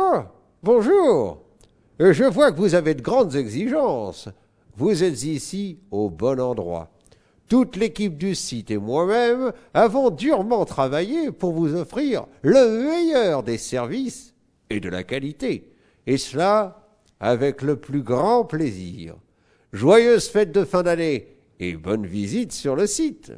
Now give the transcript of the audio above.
Ah, bonjour. Euh, je vois que vous avez de grandes exigences. Vous êtes ici au bon endroit. Toute l'équipe du site et moi-même avons durement travaillé pour vous offrir le meilleur des services et de la qualité, et cela avec le plus grand plaisir. Joyeuses fêtes de fin d'année et bonne visite sur le site.